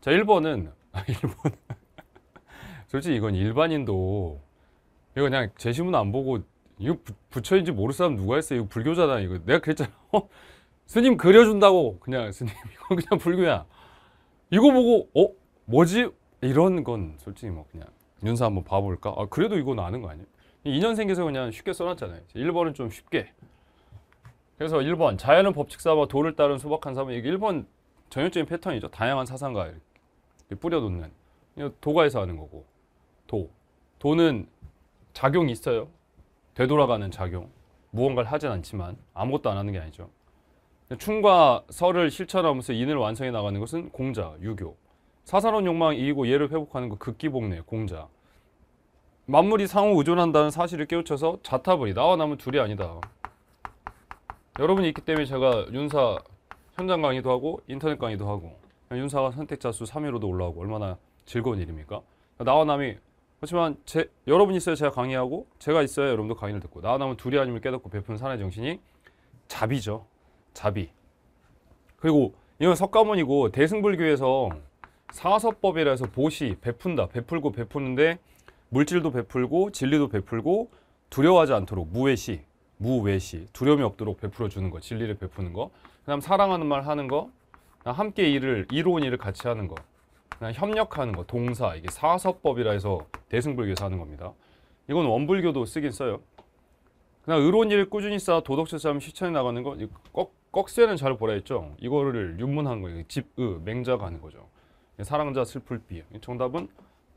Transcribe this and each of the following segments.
자, 1번은, 아, 1번. 솔직히 이건 일반인도, 이거 그냥 제시문 안 보고, 이거 부, 부처인지 모를 사람 누가 했어? 요 이거 불교자다 이거 내가 그랬잖아. 어? 스님 그려준다고. 그냥 스님, 이건 그냥 불교야. 이거 보고, 어? 뭐지? 이런 건 솔직히 뭐 그냥 윤사 한번 봐볼까? 아, 그래도 이건 아는 거아니에요 2년생에서 그냥 쉽게 써놨잖아요. 1번은 좀 쉽게. 그래서 1번 자연은 법칙 사와 도를 따른 소박한 사은 이게 1번 전형적인 패턴이죠. 다양한 사상가 뿌려놓는 도가에서 하는 거고 도 도는 작용이 있어요 되돌아가는 작용 무언가를 하진 않지만 아무것도 안 하는 게 아니죠 충과 설을 실천하면서 인을 완성해 나가는 것은 공자 유교 사사로운 욕망 이기고 예를 회복하는 것 극기복내 공자 만물이 상호 의존한다는 사실을 깨우쳐서 자타불이 나와 남은 둘이 아니다 여러분이 있기 때문에 제가 윤사 현장 강의도 하고 인터넷 강의도 하고 윤사가 선택자 수 3위로도 올라오고 얼마나 즐거운 일입니까? 나와 남이 그지만 제, 여러분 있어야 제가 강의하고 제가 있어야 여러분도 강의를 듣고 나와 남은 둘이 아니면 깨닫고 베푼 사의 정신이 자비죠. 자비. 그리고 이건 석가모니고 대승불교에서 사서법이라 해서 보시, 베푼다, 베풀고 베푸는데 물질도 베풀고 진리도 베풀고 두려워하지 않도록 무외시, 무외시 두려움이 없도록 베풀어 주는 거, 진리를 베푸는 거. 그다음 사랑하는 말 하는 거, 함께 일을 이론 일을 같이 하는 거. 그냥 협력하는 거 동사 이게 사서법이라 해서 대승불교에서 하는 겁니다. 이건 원불교도 쓰긴 써요. 그냥 의론 일을 꾸준히 쌓아 도덕질 싸움 실천해 나가는 거 꺽, 꺽쇠는 잘 보라 했죠. 이거를 윤문한 거예요. 집의 맹자가는 거죠. 사랑자 슬플 비. 정답은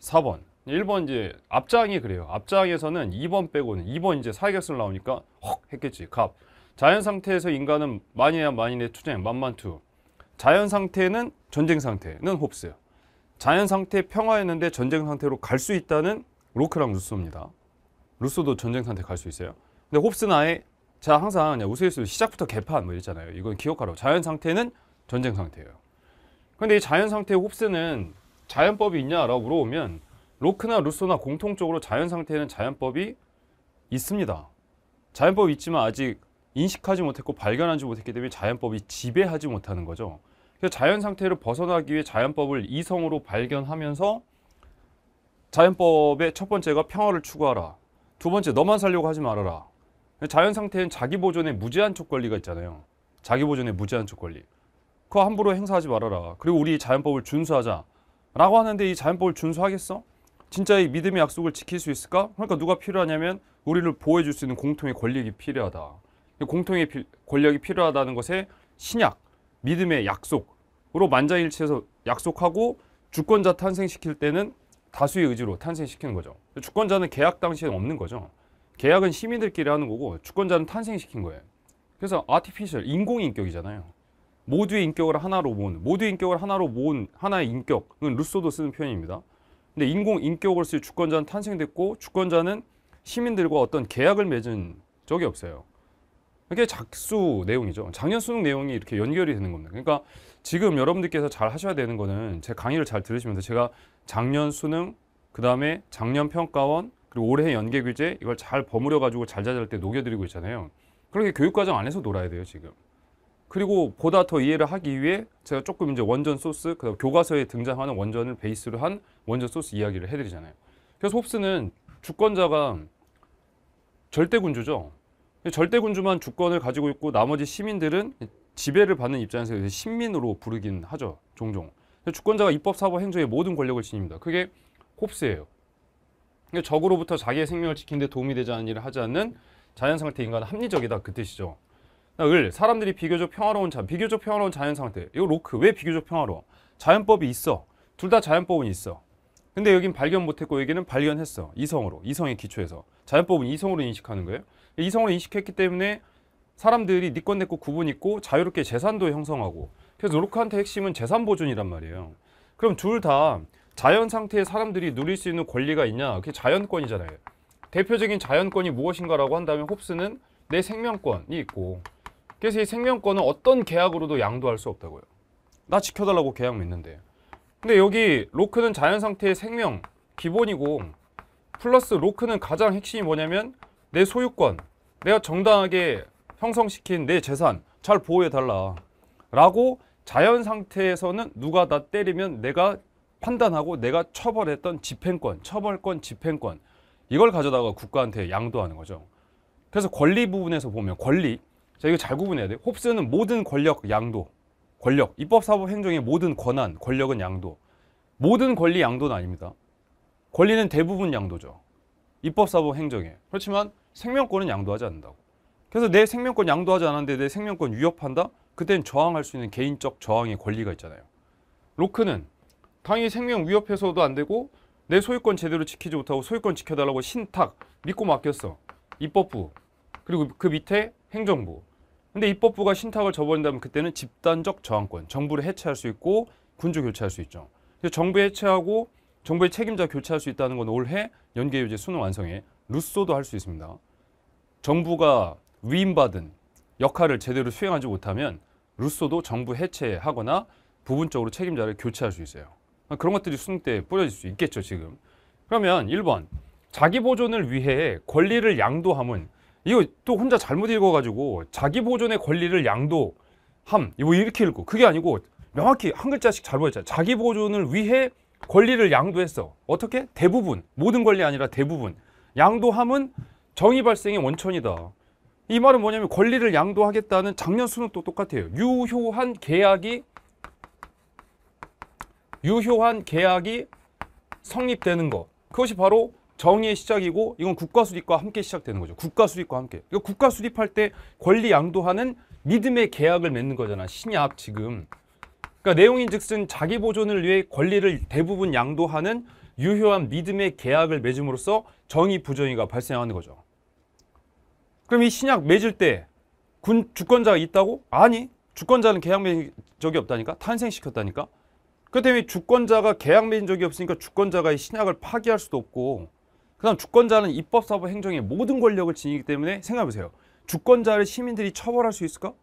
4번. 1번 이제 앞장이 그래요. 앞장에서는 2번 빼고는 2번 이제 사이격술 나오니까 헉 했겠지. 갑. 자연 상태에서 인간은 많이야 많이네 투쟁 만만투. 자연 상태는 전쟁 상태는 홉스예요. 자연 상태 평화였는데 전쟁 상태로 갈 수 있다는 로크랑 루소입니다. 루소도 전쟁 상태 갈 수 있어요. 근데 홉스는 아예 자 항상 그냥 우스갯소리 시작부터 개판 뭐 이랬잖아요. 이건 기억하라고. 자연 상태는 전쟁 상태예요. 근데 이 자연 상태의 홉스는 자연법이 있냐라고 물어보면 로크나 루소나 공통적으로 자연 상태는 자연법이 있습니다. 자연법이 있지만 아직 인식하지 못했고 발견하지 못했기 때문에 자연법이 지배하지 못하는 거죠. 그래서 자연 상태를 벗어나기 위해 자연법을 이성으로 발견하면서 자연법의 첫 번째가 평화를 추구하라. 두 번째 너만 살려고 하지 말아라. 자연 상태는 자기 보존의 무제한적 권리가 있잖아요. 자기 보존의 무제한적 권리. 그거 함부로 행사하지 말아라. 그리고 우리 자연법을 준수하자. 라고 하는데 이 자연법을 준수하겠어? 진짜 이 믿음의 약속을 지킬 수 있을까? 그러니까 누가 필요하냐면 우리를 보호해 줄 수 있는 공통의 권력이 필요하다. 공통의 권력이 필요하다는 것에 신약, 믿음의 약속으로 만장일치해서 약속하고 주권자 탄생시킬 때는 다수의 의지로 탄생시키는 거죠. 주권자는 계약 당시에는 없는 거죠. 계약은 시민들끼리 하는 거고 주권자는 탄생시킨 거예요. 그래서 아티피셜 인공 인격이잖아요. 모두의 인격을 하나로 모은 모두의 인격을 하나로 모은 하나의 인격은 루소도 쓰는 표현입니다. 근데 인공 인격으로서 주권자는 탄생됐고 주권자는 시민들과 어떤 계약을 맺은 적이 없어요. 이게 작수 내용이죠. 작년 수능 내용이 이렇게 연결이 되는 겁니다. 그러니까 지금 여러분들께서 잘 하셔야 되는 거는 제 강의를 잘 들으시면서 제가 작년 수능, 그 다음에 작년 평가원, 그리고 올해 연계규제 이걸 잘 버무려 가지고 잘잘잘때 녹여드리고 있잖아요. 그렇게 교육과정 안에서 놀아야 돼요 지금. 그리고 보다 더 이해를 하기 위해 제가 조금 이제 원전 소스, 그다음 교과서에 등장하는 원전을 베이스로 한 원전 소스 이야기를 해드리잖아요. 그래서 홉스는 주권자가 절대 군주죠. 절대 군주만 주권을 가지고 있고 나머지 시민들은 지배를 받는 입장에서 신민으로 부르긴 하죠. 종종. 주권자가 입법, 사법, 행정의 모든 권력을 지닙니다. 그게 홉스예요. 그러니까 적으로부터 자기의 생명을 지키는 데 도움이 되지 않은 일을 하지 않는 자연 상태 인간은 합리적이다 그 뜻이죠. 을 사람들이 비교적 평화로운 자 비교적 평화로운 자연 상태. 이거 로크 왜 비교적 평화로워? 자연법이 있어. 둘 다 자연법은 있어. 근데 여긴 발견 못했고 여기는 발견했어. 이성으로 이성의 기초에서 자연법은 이성으로 인식하는 거예요. 이성을 인식했기 때문에 사람들이 니건 네 내거 구분 있고 자유롭게 재산도 형성하고 그래서 노르크한테 핵심은 재산 보존이란 말이에요. 그럼 둘 다 자연 상태의 사람들이 누릴 수 있는 권리가 있냐? 그게 자연권이잖아요. 대표적인 자연권이 무엇인가라고 한다면 홉스는 내 생명권이 있고 그래서 이 생명권은 어떤 계약으로도 양도할 수 없다고요. 나 지켜달라고 계약 맺는데. 근데 여기 로크는 자연 상태의 생명 기본이고 플러스 로크는 가장 핵심이 뭐냐면 내 소유권, 내가 정당하게 형성시킨 내 재산 잘 보호해달라. 라고 자연 상태에서는 누가 나 때리면 내가 판단하고 내가 처벌했던 집행권, 처벌권, 집행권 이걸 가져다가 국가한테 양도하는 거죠. 그래서 권리 부분에서 보면 권리, 자 이거 잘 구분해야 돼요. 홉스는 모든 권력 양도, 권력, 입법, 사법, 행정의 모든 권한, 권력은 양도. 모든 권리 양도는 아닙니다. 권리는 대부분 양도죠. 입법, 사법, 행정에. 그렇지만 생명권은 양도하지 않는다고. 그래서 내 생명권 양도하지 않았는데 내 생명권 위협한다? 그땐 저항할 수 있는 개인적 저항의 권리가 있잖아요. 로크는 당연히 생명 위협해서도 안 되고 내 소유권 제대로 지키지 못하고 소유권 지켜달라고 신탁 믿고 맡겼어. 입법부 그리고 그 밑에 행정부. 근데 입법부가 신탁을 저버린다면 그때는 집단적 저항권, 정부를 해체할 수 있고 군주 교체할 수 있죠. 정부 해체하고 정부의 책임자 교체할 수 있다는 건 올해 연계유제 수능 완성에 루소도 할 수 있습니다. 정부가 위임받은 역할을 제대로 수행하지 못하면 루소도 정부 해체하거나 부분적으로 책임자를 교체할 수 있어요. 그런 것들이 수능 때 뿌려질 수 있겠죠, 지금. 그러면 1번 자기 보존을 위해 권리를 양도함은 이거 또 혼자 잘못 읽어가지고 자기 보존의 권리를 양도함 이거 뭐 이렇게 읽고 그게 아니고 명확히 한 글자씩 잘 보였잖아. 자기 보존을 위해 권리를 양도했어. 어떻게? 대부분 모든 권리 아니라 대부분 양도함은 정의 발생의 원천이다. 이 말은 뭐냐면 권리를 양도하겠다는 작년 수능 도 똑같아요. 유효한 계약이 유효한 계약이 성립되는 것. 그것이 바로 정의의 시작이고 이건 국가 수립과 함께 시작되는 거죠. 국가 수립과 함께. 그러 그러니까 국가 수립할 때 권리 양도하는 믿음의 계약을 맺는 거잖아. 신약 지금. 그러니까 내용인즉슨 자기 보존을 위해 권리를 대부분 양도하는 유효한 믿음의 계약을 맺음으로써 정의 부정의가 발생하는 거죠. 그럼 이 신약 맺을 때군 주권자가 있다고? 아니, 주권자는 계약 맺은 적이 없다니까? 탄생시켰다니까? 그 때문에 주권자가 계약 맺은 적이 없으니까 주권자가 이 신약을 파기할 수도 없고 그 다음 주권자는 입법, 사법, 행정의 모든 권력을 지니기 때문에 생각해보세요. 주권자를 시민들이 처벌할 수 있을까?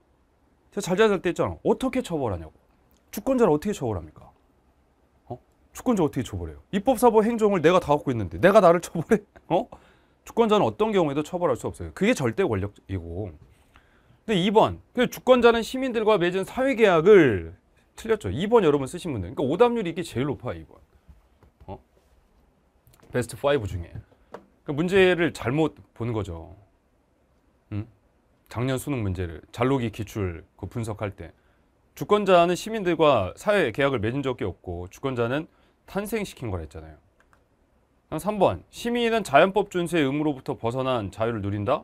제가 잘잘잘 때 했잖아. 어떻게 처벌하냐고. 주권자를 어떻게 처벌합니까? 주권자 어떻게 처벌해요? 입법사법 행정을 내가 다 갖고 있는데 내가 나를 처벌해? 어? 주권자는 어떤 경우에도 처벌할 수 없어요. 그게 절대 권력이고. 근데 2번. 그 주권자는 시민들과 맺은 사회 계약을 틀렸죠. 2번 여러분 쓰신 분들. 그러니까 오답률이 이게 제일 높아요, 2번. 어? 베스트 5 중에. 그러니까 문제를 잘못 본 거죠. 응? 작년 수능 문제를 잘록이 기출 그 분석할 때 주권자는 시민들과 사회 계약을 맺은 적이 없고 주권자는 탄생시킨 거랬잖아요. 3번 시민은 자연법 준수의 의무로부터 벗어난 자유를 누린다.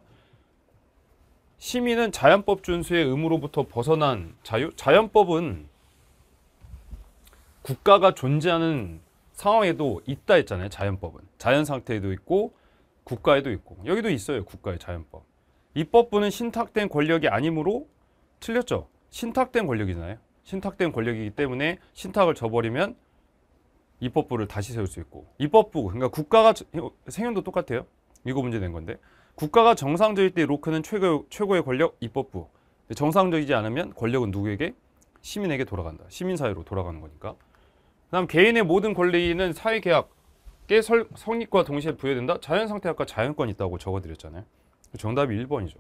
시민은 자연법 준수의 의무로부터 벗어난 자유? 자연법은 국가가 존재하는 상황에도 있다 했잖아요. 자연법은. 자연 상태에도 있고 국가에도 있고 여기도 있어요. 국가의 자연법. 입법부는 신탁된 권력이 아니므로 틀렸죠. 신탁된 권력이잖아요. 신탁된 권력이기 때문에 신탁을 저버리면 입법부를 다시 세울 수 있고 입법부 그러니까 국가가 생연도 똑같아요 이거 문제 된 건데 국가가 정상적일 때 로크는 최고, 최고의 권력 입법부 정상적이지 않으면 권력은 누구에게? 시민에게 돌아간다 시민사회로 돌아가는 거니까 그 다음 개인의 모든 권리는 사회계약의 성립과 동시에 부여된다 자연상태학과 자연권이 있다고 적어드렸잖아요 정답이 1번이죠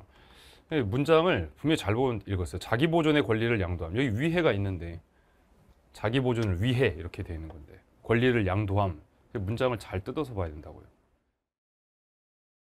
예, 문장을 분명히 잘 읽었어요 자기 보존의 권리를 양도함 여기 위해가 있는데 자기 보존을 위해 이렇게 되어 있는 건데 권리를 양도함 문장을 잘 뜯어서 봐야 된다고요.